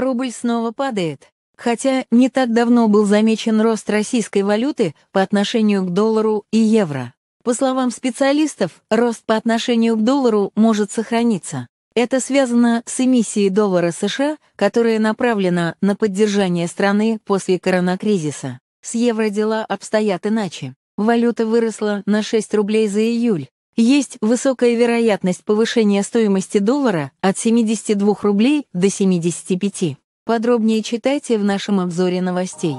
рубль снова падает. Хотя не так давно был замечен рост российской валюты по отношению к доллару и евро. По словам специалистов, рост по отношению к доллару может сохраниться. Это связано с эмиссией доллара США, которая направлена на поддержание страны после коронакризиса. С евро дела обстоят иначе. Валюта выросла на 6 рублей за июль, есть высокая вероятность повышения стоимости доллара от 72 рублей до 75. Подробнее читайте в нашем обзоре новостей.